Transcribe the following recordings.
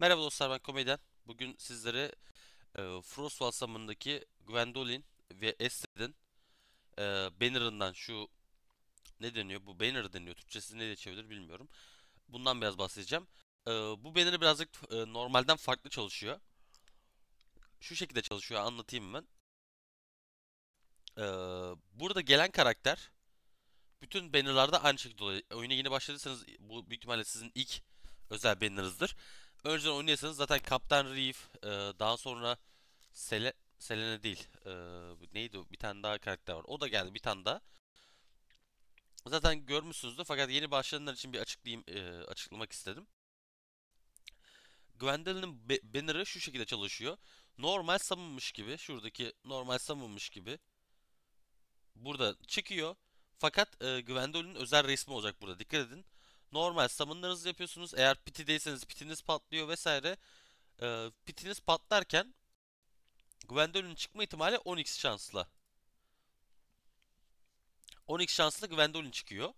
Merhaba dostlar ben Komedyen. Bugün sizlere e, Frost Balsamı'ndaki Gwendolyn ve Estrid'in e, banner'ından şu ne deniyor? Bu banner deniyor. Türkçesi ne çevirir bilmiyorum. Bundan biraz bahsedeceğim. E, bu banner birazcık e, normalden farklı çalışıyor. Şu şekilde çalışıyor anlatayım ben. E, burada gelen karakter bütün bannerlarda aynı şekilde oluyor. Oyuna yeni başladıysanız bu büyük ihtimalle sizin ilk özel banner'ınızdır. Önceden oynuyorsanız zaten Kaptan Reef, e, daha sonra Sele Selena değil. E, neydi o? Bir tane daha karakter var. O da geldi bir tane daha. Zaten görmüşsünüzdür fakat yeni başlayanlar için bir açıklayayım, e, açıklamak istedim. Gwendolyn'in banner'ı şu şekilde çalışıyor. Normal summon gibi, şuradaki normal summon gibi burada çıkıyor. Fakat e, Gwendolyn'in özel resmi olacak burada. Dikkat edin normal summonlarınızı yapıyorsunuz. Eğer piti değilseniz, pitiniz patlıyor vesaire. Ee, pitiniz patlarken Gwendolyn'in çıkma ihtimali 10x şansla. 10x şansla Gwendolyn çıkıyor.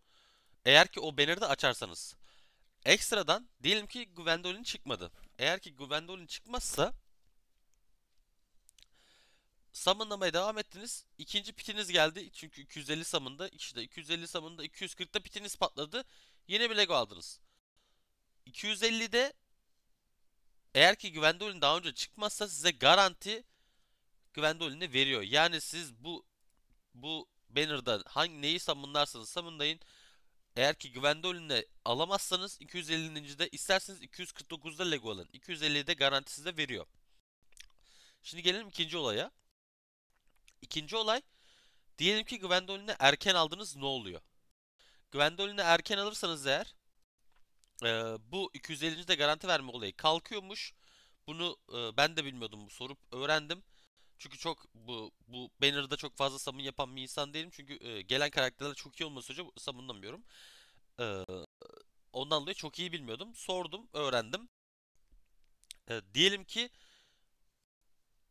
Eğer ki o banner'ı da açarsanız. Ekstradan diyelim ki Gwendolyn çıkmadı. Eğer ki Gwendolyn çıkmazsa Summonlamaya devam ettiniz. İkinci pitiniz geldi. Çünkü 250 summında işte 250 summında 240'da pitiniz patladı. Yine bir Lego aldınız. 250'de eğer ki Gwendoline daha önce çıkmazsa size garanti Gwendoline'i veriyor. Yani siz bu bu banner'da hangi neyi summonlarsanız summonlayın. Eğer ki Gwendoline'i alamazsanız de isterseniz 249'da Lego alın. 250'de garanti size veriyor. Şimdi gelelim ikinci olaya. İkinci olay diyelim ki Gwendolin'i erken aldınız ne oluyor? Gwendolin'i erken alırsanız eğer e, bu 250. de garanti verme olayı kalkıyormuş. Bunu e, ben de bilmiyordum sorup öğrendim. Çünkü çok bu bu banner'da çok fazla summon yapan bir insan değilim. Çünkü e, gelen karakterler çok iyi olması önce summonlamıyorum. E, ondan dolayı çok iyi bilmiyordum. Sordum, öğrendim. E, diyelim ki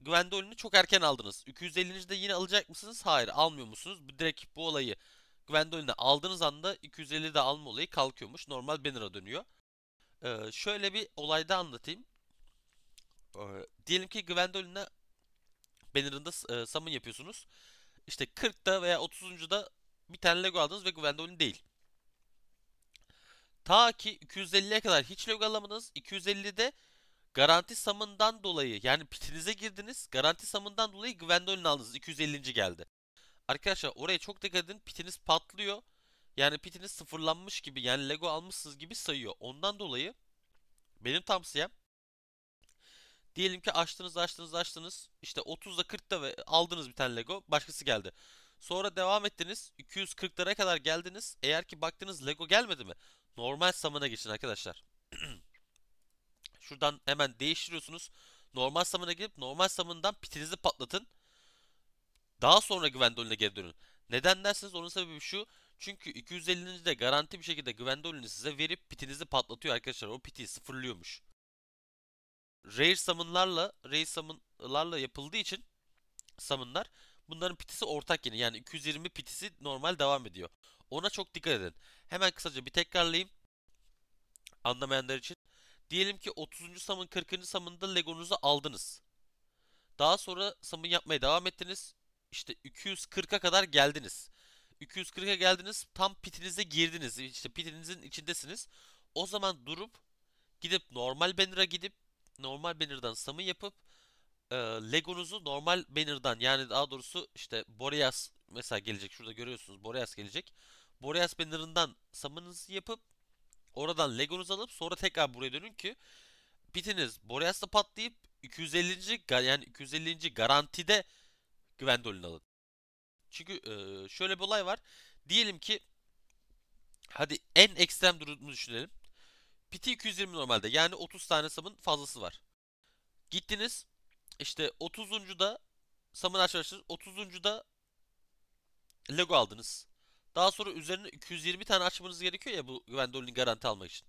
Gwendolin'i çok erken aldınız. 250'nizi de yine alacak mısınız? Hayır almıyor musunuz? Direkt bu olayı Gwendolin'e aldığınız anda 250 de alma olayı kalkıyormuş. Normal Banner'a dönüyor. Ee, şöyle bir olayda anlatayım. Ee, diyelim ki Gwendolin'e Banner'ında e, summon yapıyorsunuz. İşte 40'da veya 30'uncuda bir tane Lego aldınız ve Gwendolyn değil. Ta ki 250'ye kadar hiç Lego alamadınız. 250'de Garanti samından dolayı yani pitinize girdiniz. Garanti samından dolayı Gwendolyn aldınız. 250. geldi. Arkadaşlar oraya çok dikkat edin. Pitiniz patlıyor. Yani pitiniz sıfırlanmış gibi yani Lego almışsınız gibi sayıyor. Ondan dolayı benim tavsiyem diyelim ki açtınız açtınız açtınız işte 30'da 40'da ve aldınız bir tane Lego başkası geldi. Sonra devam ettiniz 240'lara kadar geldiniz. Eğer ki baktınız Lego gelmedi mi? Normal samana geçin arkadaşlar. Şuradan hemen değiştiriyorsunuz. Normal summona girip normal summon'dan pitinizi patlatın. Daha sonra Gwendoline'e geri dönün. Neden derseniz onun sebebi şu. Çünkü 250'nizi de garanti bir şekilde Gwendoline'i size verip pitinizi patlatıyor arkadaşlar. O piti sıfırlıyormuş. Rare summon'larla Rare summon'larla yapıldığı için summon'lar bunların pitisi ortak yeni. Yani 220 pitisi normal devam ediyor. Ona çok dikkat edin. Hemen kısaca bir tekrarlayayım. Anlamayanlar için. Diyelim ki 30. samın 40. samında Lego'nuzu aldınız. Daha sonra samın yapmaya devam ettiniz. İşte 240'a kadar geldiniz. 240'a geldiniz tam pitinize girdiniz. İşte pitinizin içindesiniz. O zaman durup gidip normal banner'a gidip normal banner'dan samın yapıp e, Lego'nuzu normal banner'dan yani daha doğrusu işte Boreas mesela gelecek. Şurada görüyorsunuz Boreas gelecek. Boreas banner'ından samınızı yapıp Oradan Lego'nuzu alıp sonra tekrar buraya dönün ki bitiniz. Boreas'ta patlayıp 250. yani 250. garantide Gwendolyn'i alın. Çünkü şöyle bir olay var. Diyelim ki hadi en ekstrem durumu düşünelim. Piti 220 normalde. Yani 30 tane samın fazlası var. Gittiniz işte 30. da samın açarsınız. 30. da Lego aldınız. Daha sonra üzerine 220 tane açmanız gerekiyor ya bu Gwendolyn'i garanti almak için.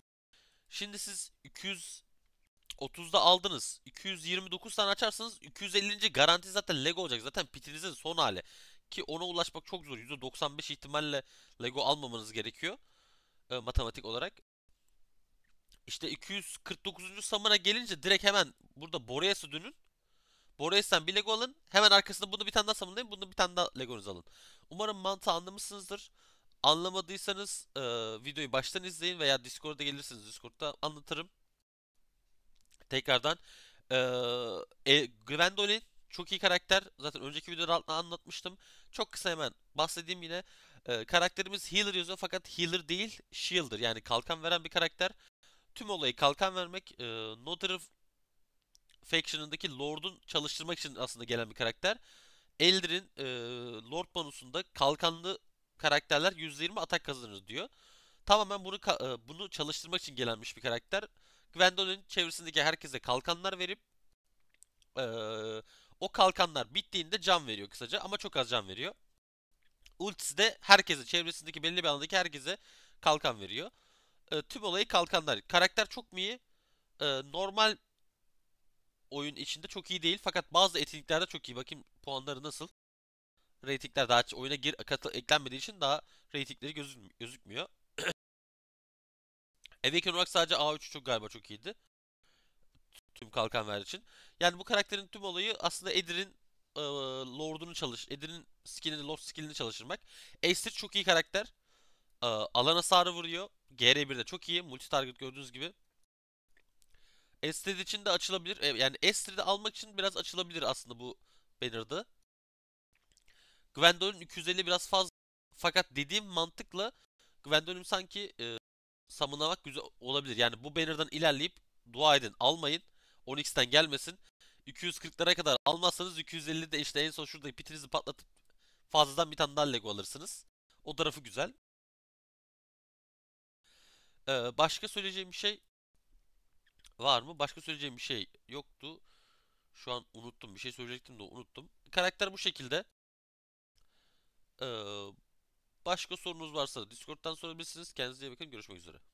Şimdi siz 230'da aldınız. 229 tane açarsanız 250. garanti zaten Lego olacak. Zaten pitinizin son hali. Ki ona ulaşmak çok zor. %95 ihtimalle Lego almamanız gerekiyor. E, matematik olarak. İşte 249. samana gelince direkt hemen burada Boreas'ı dönün. Boreis'ten bir Lego alın. Hemen arkasında bunu bir tane daha samınlayın. Bunu bir tane daha legonuzu alın. Umarım mantığı anlamışsınızdır. Anlamadıysanız e, videoyu baştan izleyin veya Discord'a gelirsiniz. Discord'da anlatırım. Tekrardan e, e, Gwendolyn çok iyi karakter. Zaten önceki videoda anlatmıştım. Çok kısa hemen bahsedeyim yine. E, karakterimiz healer yazıyor fakat healer değil shielder yani kalkan veren bir karakter. Tüm olayı kalkan vermek. E, Nodder Faction'ındaki Lord'un çalıştırmak için aslında gelen bir karakter. Eldrin e, Lord banusunda kalkanlı karakterler %20 atak kazanır diyor. Tamamen bunu e, bunu çalıştırmak için gelenmiş bir karakter. Gwendolyn çevresindeki herkese kalkanlar verip e, o kalkanlar bittiğinde can veriyor kısaca ama çok az can veriyor. Ultisi de herkese çevresindeki belli bir alandaki herkese kalkan veriyor. E, tüm olayı kalkanlar. Karakter çok mu iyi? E, normal oyun içinde çok iyi değil fakat bazı etkinliklerde çok iyi. Bakayım puanları nasıl. Ratingler daha oyuna gir katı, eklenmediği için daha ratingleri gözük gözükmüyor. Awaken olarak sadece A3 çok galiba çok iyiydi. Tüm kalkan ver için. Yani bu karakterin tüm olayı aslında Edir'in e, lordunu çalış. Edir'in skillini, lord skillini çalıştırmak. Aesir çok iyi karakter. E, alana sarı vuruyor. gr de çok iyi. Multi target gördüğünüz gibi. Estrid için de açılabilir. E, yani Estrid'i almak için biraz açılabilir aslında bu banner'da. Gwendolyn 250 biraz fazla. Fakat dediğim mantıkla Gwendolyn sanki e, samınamak güzel olabilir. Yani bu banner'dan ilerleyip dua edin almayın. 10 gelmesin. 240'lara kadar almazsanız 250'de işte en son şurada pitinizi patlatıp fazladan bir tane daha Lego alırsınız. O tarafı güzel. Ee, başka söyleyeceğim bir şey var mı? Başka söyleyeceğim bir şey yoktu. Şu an unuttum. Bir şey söyleyecektim de unuttum. Karakter bu şekilde. Ee, başka sorunuz varsa Discord'dan sorabilirsiniz. Kendinize iyi bakın. Görüşmek üzere.